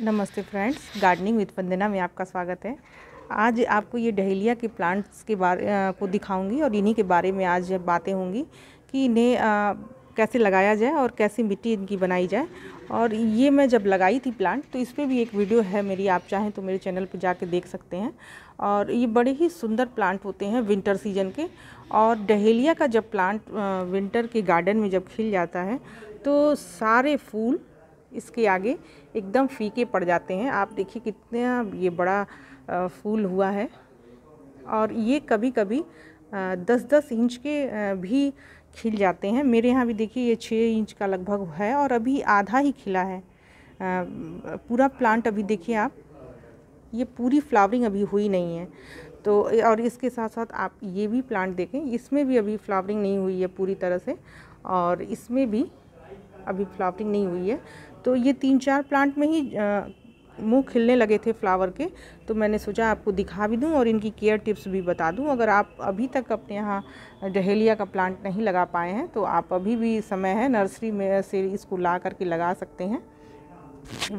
नमस्ते friends gardening with वंदना में आपका स्वागत है आज आपको ये डहेलिया के प्लांट्स के बारे को दिखाऊंगी और इन्हीं के बारे में आज बातें होंगी कि इन्हें कैसे लगाया जाए और कैसी मिट्टी इनकी बनाई जाए और ये मैं जब लगाई थी प्लांट तो इस पर भी एक वीडियो है मेरी आप चाहें तो मेरे चैनल पर जाके देख सकते हैं और ये बड़े ही सुंदर प्लांट होते हैं विंटर सीजन के और डहेलिया का जब प्लांट विंटर के गार्डन में जब खिल जाता है तो सारे फूल इसके आगे एकदम फीके पड़ जाते हैं आप देखिए कितना ये बड़ा फूल हुआ है और ये कभी कभी दस दस इंच के भी खिल जाते हैं मेरे यहाँ भी देखिए ये छः इंच का लगभग है और अभी आधा ही खिला है पूरा प्लांट अभी देखिए आप ये पूरी फ्लावरिंग अभी हुई नहीं है तो और इसके साथ साथ आप ये भी प्लांट देखें इसमें भी अभी फ्लावरिंग नहीं हुई है पूरी तरह से और इसमें भी अभी फ्लावरिंग नहीं हुई है तो ये तीन चार प्लांट में ही मुंह खिलने लगे थे फ्लावर के तो मैंने सोचा आपको दिखा भी दूं और इनकी केयर टिप्स भी बता दूं अगर आप अभी तक अपने यहाँ डहेलिया का प्लांट नहीं लगा पाए हैं तो आप अभी भी समय है नर्सरी में से इसको ला करके लगा सकते हैं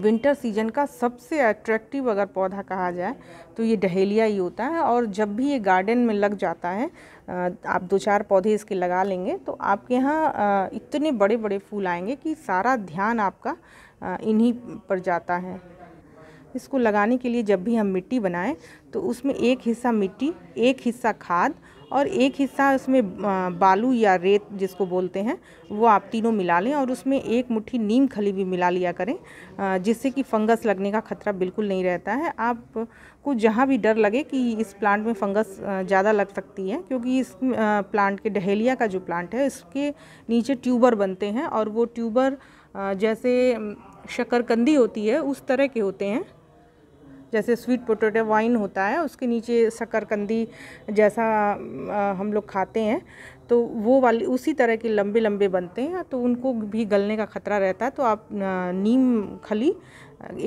विंटर सीजन का सबसे अट्रैक्टिव अगर पौधा कहा जाए तो ये डहेलिया ही होता है और जब भी ये गार्डन में लग जाता है आप दो चार पौधे इसके लगा लेंगे तो आपके यहाँ इतने बड़े बड़े फूल आएंगे कि सारा ध्यान आपका इन्हीं पर जाता है इसको लगाने के लिए जब भी हम मिट्टी बनाएं तो उसमें एक हिस्सा मिट्टी एक हिस्सा खाद और एक हिस्सा उसमें बालू या रेत जिसको बोलते हैं वो आप तीनों मिला लें और उसमें एक मुट्ठी नीम खली भी मिला लिया करें जिससे कि फंगस लगने का खतरा बिल्कुल नहीं रहता है आपको जहाँ भी डर लगे कि इस प्लांट में फंगस ज़्यादा लग सकती है क्योंकि इस प्लांट के डहेलिया का जो प्लांट है इसके नीचे ट्यूबर बनते हैं और वो ट्यूबर जैसे शकरकंदी होती है उस तरह के होते हैं जैसे स्वीट पोटैटो वाइन होता है उसके नीचे शकरकंदी जैसा हम लोग खाते हैं तो वो वाली उसी तरह के लंबे लंबे बनते हैं तो उनको भी गलने का ख़तरा रहता है तो आप नीम खली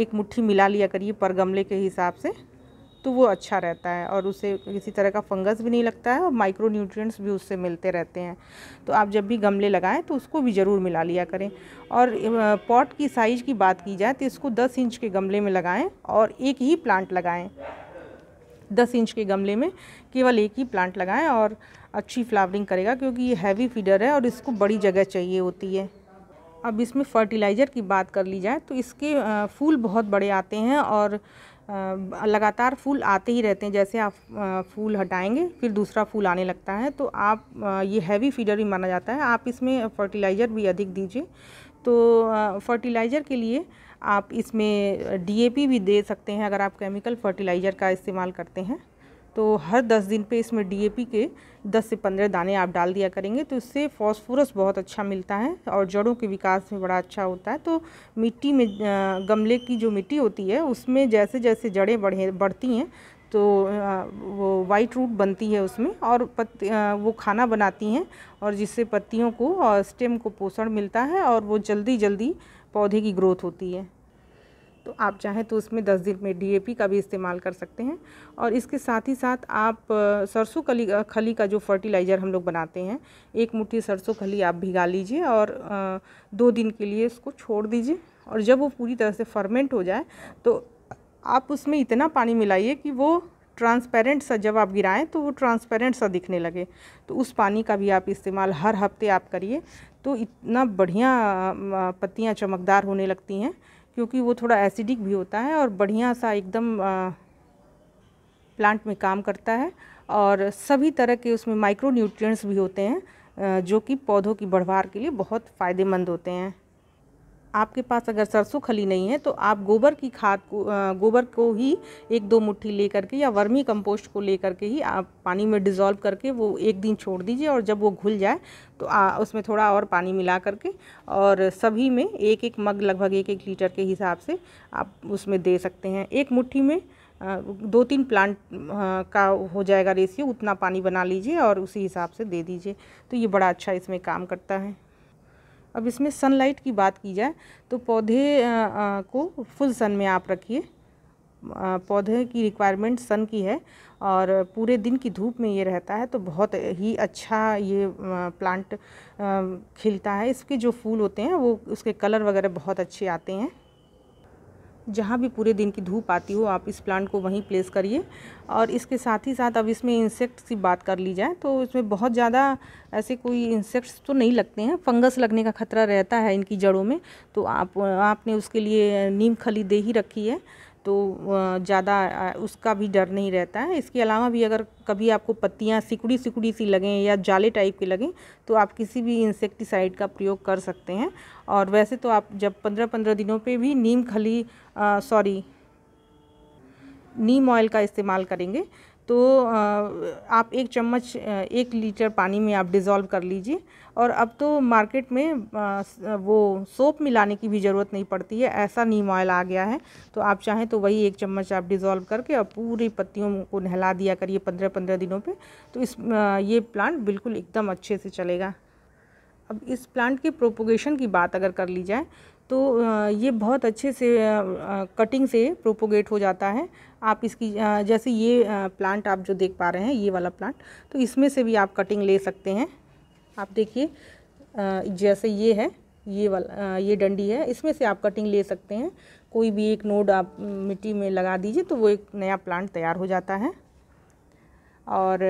एक मुट्ठी मिला लिया करिए पर गमले के हिसाब से तो वो अच्छा रहता है और उसे किसी तरह का फंगस भी नहीं लगता है और माइक्रो न्यूट्रिएंट्स भी उससे मिलते रहते हैं तो आप जब भी गमले लगाएं तो उसको भी ज़रूर मिला लिया करें और पॉट की साइज़ की बात की जाए तो इसको दस इंच के गमले में लगाएं और एक ही प्लांट लगाएं दस इंच के गमले में केवल एक ही प्लांट लगाएं और अच्छी फ्लावरिंग करेगा क्योंकि ये हैवी फीडर है और इसको बड़ी जगह चाहिए होती है अब इसमें फर्टिलाइज़र की बात कर ली जाए तो इसके फूल बहुत बड़े आते हैं और लगातार फूल आते ही रहते हैं जैसे आप फूल हटाएंगे फिर दूसरा फूल आने लगता है तो आप ये हैवी फीडर भी माना जाता है आप इसमें फर्टिलाइज़र भी अधिक दीजिए तो फर्टिलाइज़र के लिए आप इसमें डीएपी भी दे सकते हैं अगर आप केमिकल फर्टिलाइज़र का इस्तेमाल करते हैं तो हर दस दिन पे इसमें डी के दस से पंद्रह दाने आप डाल दिया करेंगे तो इससे फॉस्फोरस बहुत अच्छा मिलता है और जड़ों के विकास में बड़ा अच्छा होता है तो मिट्टी में गमले की जो मिट्टी होती है उसमें जैसे जैसे जड़ें बढ़े बढ़ती हैं तो वो वाइट रूट बनती है उसमें और पत्ती वो खाना बनाती हैं और जिससे पत्तियों को और स्टेम को पोषण मिलता है और वो जल्दी जल्दी पौधे की ग्रोथ होती है तो आप चाहें तो उसमें दस दिन में डी का भी इस्तेमाल कर सकते हैं और इसके साथ ही साथ आप सरसों खली खली का जो फर्टिलाइज़र हम लोग बनाते हैं एक मुट्ठी सरसों खली आप भिगा लीजिए और दो दिन के लिए इसको छोड़ दीजिए और जब वो पूरी तरह से फर्मेंट हो जाए तो आप उसमें इतना पानी मिलाइए कि वो ट्रांसपेरेंट सा जब आप गिराएं तो वो ट्रांसपेरेंट सा दिखने लगे तो उस पानी का भी आप इस्तेमाल हर हफ्ते आप करिए तो इतना बढ़िया पत्तियाँ चमकदार होने लगती हैं क्योंकि वो थोड़ा एसिडिक भी होता है और बढ़िया सा एकदम प्लांट में काम करता है और सभी तरह के उसमें माइक्रो न्यूट्रिएंट्स भी होते हैं जो कि पौधों की बढ़वार के लिए बहुत फ़ायदेमंद होते हैं आपके पास अगर सरसों खली नहीं है तो आप गोबर की खाद को गोबर को ही एक दो मुट्ठी ले करके या वर्मी कंपोस्ट को लेकर के ही आप पानी में डिज़ोल्व करके वो एक दिन छोड़ दीजिए और जब वो घुल जाए तो आ, उसमें थोड़ा और पानी मिला करके और सभी में एक एक मग लगभग एक एक लीटर के हिसाब से आप उसमें दे सकते हैं एक मुट्ठी में दो तीन प्लांट का हो जाएगा रेशियो उतना पानी बना लीजिए और उसी हिसाब से दे दीजिए तो ये बड़ा अच्छा इसमें काम करता है अब इसमें सनलाइट की बात की जाए तो पौधे को फुल सन में आप रखिए पौधे की रिक्वायरमेंट सन की है और पूरे दिन की धूप में ये रहता है तो बहुत ही अच्छा ये प्लांट खिलता है इसके जो फूल होते हैं वो उसके कलर वगैरह बहुत अच्छे आते हैं जहाँ भी पूरे दिन की धूप आती हो आप इस प्लांट को वहीं प्लेस करिए और इसके साथ ही साथ अब इसमें इंसेक्ट्स की बात कर ली जाए तो इसमें बहुत ज़्यादा ऐसे कोई इंसेक्ट्स तो नहीं लगते हैं फंगस लगने का खतरा रहता है इनकी जड़ों में तो आप आपने उसके लिए नीम खली दे ही रखी है तो ज़्यादा उसका भी डर नहीं रहता है इसके अलावा भी अगर कभी आपको पत्तियाँ सिकुड़ी सिकुड़ी सी लगें या जाले टाइप की लगें तो आप किसी भी इंसेक्टिसाइड का प्रयोग कर सकते हैं और वैसे तो आप जब पंद्रह पंद्रह दिनों पे भी नीम खली सॉरी नीम ऑयल का इस्तेमाल करेंगे तो आप एक चम्मच एक लीटर पानी में आप डिज़ोल्व कर लीजिए और अब तो मार्केट में वो सोप मिलाने की भी ज़रूरत नहीं पड़ती है ऐसा नीम ऑयल आ गया है तो आप चाहें तो वही एक चम्मच आप डिज़ोल्व करके और पूरी पत्तियों को नहला दिया करिए पंद्रह पंद्रह दिनों पे तो इस ये प्लांट बिल्कुल एकदम अच्छे से चलेगा अब इस प्लांट के प्रोपोगेशन की बात अगर कर ली जाए तो ये बहुत अच्छे से कटिंग से प्रोपोगेट हो जाता है आप इसकी जैसे ये प्लांट आप जो देख पा रहे हैं ये वाला प्लांट तो इसमें से भी आप कटिंग ले सकते हैं आप देखिए जैसे ये है ये वाला ये डंडी है इसमें से आप कटिंग ले सकते हैं कोई भी एक नोड आप मिट्टी में लगा दीजिए तो वो एक नया प्लांट तैयार हो जाता है और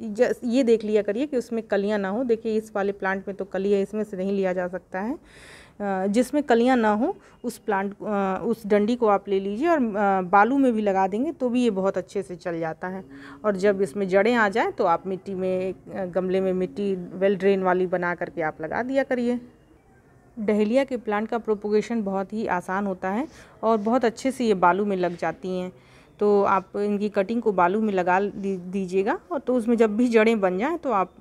ये देख लिया करिए कि उसमें कलियाँ ना हो देखिए इस वाले प्लांट में तो कली है इसमें से नहीं लिया जा सकता है जिसमें कलियां ना हो उस प्लांट उस डंडी को आप ले लीजिए और बालू में भी लगा देंगे तो भी ये बहुत अच्छे से चल जाता है और जब इसमें जड़ें आ जाएँ तो आप मिट्टी में गमले में मिट्टी वेल ड्रेन वाली बना करके आप लगा दिया करिए डहेलिया के प्लांट का प्रोपोगेशन बहुत ही आसान होता है और बहुत अच्छे से ये बालू में लग जाती हैं तो आप इनकी कटिंग को बालू में लगा दीजिएगा और तो उसमें जब भी जड़ें बन जाएँ तो आप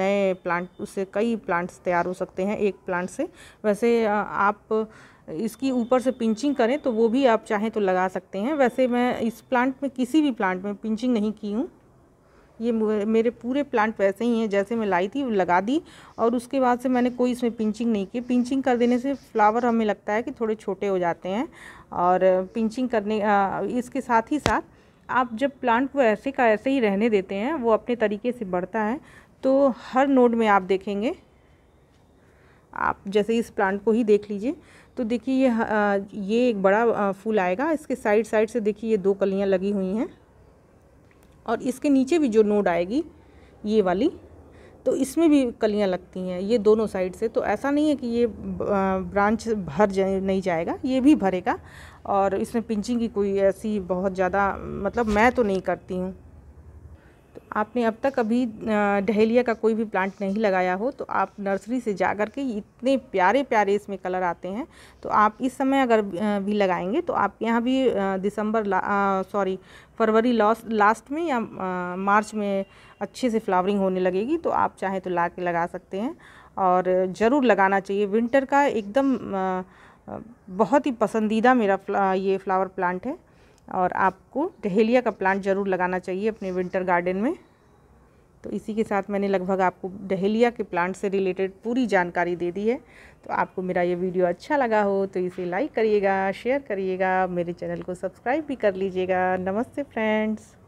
नए प्लांट उससे कई प्लांट्स तैयार हो सकते हैं एक प्लांट से वैसे आप इसकी ऊपर से पिंचिंग करें तो वो भी आप चाहें तो लगा सकते हैं वैसे मैं इस प्लांट में किसी भी प्लांट में पिंचिंग नहीं की हूँ ये मेरे पूरे प्लांट वैसे ही हैं जैसे मैं लाई थी लगा दी और उसके बाद से मैंने कोई इसमें पिंचिंग नहीं की पिंचिंग कर देने से फ्लावर हमें लगता है कि थोड़े छोटे हो जाते हैं और पिंचिंग करने इसके साथ ही साथ आप जब प्लांट को ऐसे का ऐसे ही रहने देते हैं वो अपने तरीके से बढ़ता है तो हर नोड में आप देखेंगे आप जैसे इस प्लांट को ही देख लीजिए तो देखिए ये ये एक बड़ा फूल आएगा इसके साइड साइड से देखिए ये दो कलियाँ लगी हुई हैं और इसके नीचे भी जो नोड आएगी ये वाली तो इसमें भी कलियाँ लगती हैं ये दोनों साइड से तो ऐसा नहीं है कि ये ब्रांच भर जा, नहीं जाएगा ये भी भरेगा और इसमें पिंचिंग की कोई ऐसी बहुत ज़्यादा मतलब मैं तो नहीं करती हूँ आपने अब तक अभी डहेलिया का कोई भी प्लांट नहीं लगाया हो तो आप नर्सरी से जा कर के इतने प्यारे प्यारे इसमें कलर आते हैं तो आप इस समय अगर भी लगाएंगे तो आप यहाँ भी दिसंबर सॉरी फरवरी लास्ट लास्ट में या आ, मार्च में अच्छे से फ्लावरिंग होने लगेगी तो आप चाहें तो ला के लगा सकते हैं और ज़रूर लगाना चाहिए विंटर का एकदम आ, बहुत ही पसंदीदा मेरा फ्ला, ये फ्लावर प्लांट है और आपको डहेलिया का प्लांट ज़रूर लगाना चाहिए अपने विंटर गार्डन में तो इसी के साथ मैंने लगभग आपको डहेलिया के प्लांट से रिलेटेड पूरी जानकारी दे दी है तो आपको मेरा ये वीडियो अच्छा लगा हो तो इसे लाइक करिएगा शेयर करिएगा मेरे चैनल को सब्सक्राइब भी कर लीजिएगा नमस्ते फ्रेंड्स